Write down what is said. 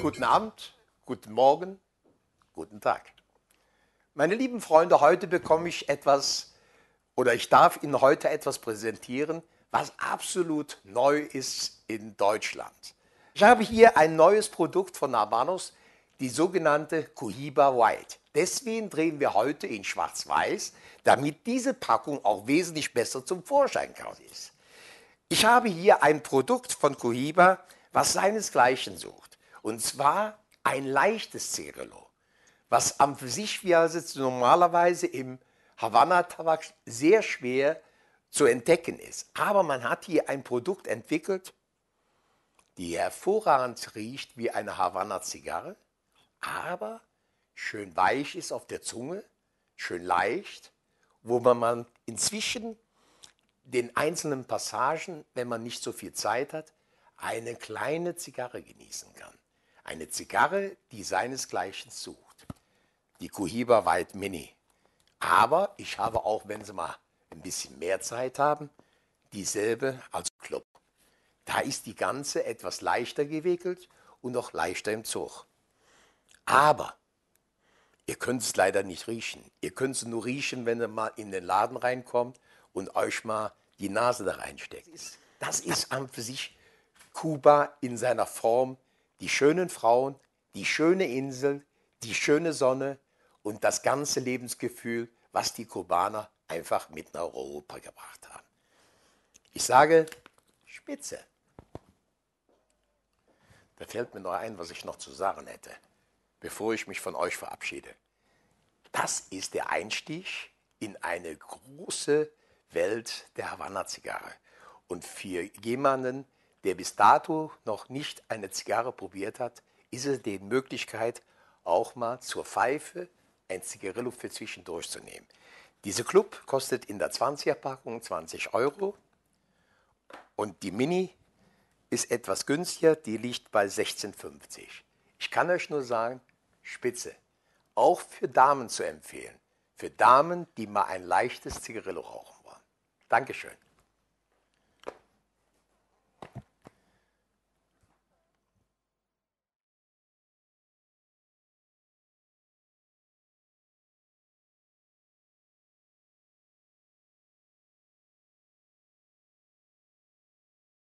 Guten Abend, guten Morgen, guten Tag. Meine lieben Freunde, heute bekomme ich etwas oder ich darf Ihnen heute etwas präsentieren, was absolut neu ist in Deutschland. Ich habe hier ein neues Produkt von Habanos, die sogenannte Cohiba White. Deswegen drehen wir heute in Schwarz-Weiß, damit diese Packung auch wesentlich besser zum Vorschein kommt. Ich habe hier ein Produkt von Cohiba, was seinesgleichen sucht. Und zwar ein leichtes Cerelo, was am für sich, wie er normalerweise im Havanna-Tabak sehr schwer zu entdecken ist. Aber man hat hier ein Produkt entwickelt, die hervorragend riecht wie eine Havanna-Zigarre, aber schön weich ist auf der Zunge, schön leicht, wo man inzwischen den einzelnen Passagen, wenn man nicht so viel Zeit hat, eine kleine Zigarre genießen kann. Eine Zigarre, die seinesgleichen sucht. Die Cohiba White Mini. Aber ich habe auch, wenn Sie mal ein bisschen mehr Zeit haben, dieselbe als Club. Da ist die ganze etwas leichter gewickelt und auch leichter im Zug. Aber ihr könnt es leider nicht riechen. Ihr könnt es nur riechen, wenn ihr mal in den Laden reinkommt und euch mal die Nase da reinsteckt. Das ist an für sich Kuba in seiner Form die schönen Frauen, die schöne Insel, die schöne Sonne und das ganze Lebensgefühl, was die Kubaner einfach mit nach Europa gebracht haben. Ich sage Spitze. Da fällt mir noch ein, was ich noch zu sagen hätte, bevor ich mich von euch verabschiede. Das ist der Einstieg in eine große Welt der Havanna-Zigarre. Und für jemanden, der bis dato noch nicht eine Zigarre probiert hat, ist es die Möglichkeit, auch mal zur Pfeife ein Zigarillo für zwischendurch zu nehmen. Diese Club kostet in der 20er-Packung 20 Euro und die Mini ist etwas günstiger, die liegt bei 16,50. Ich kann euch nur sagen, spitze. Auch für Damen zu empfehlen. Für Damen, die mal ein leichtes Zigarillo rauchen wollen. Dankeschön.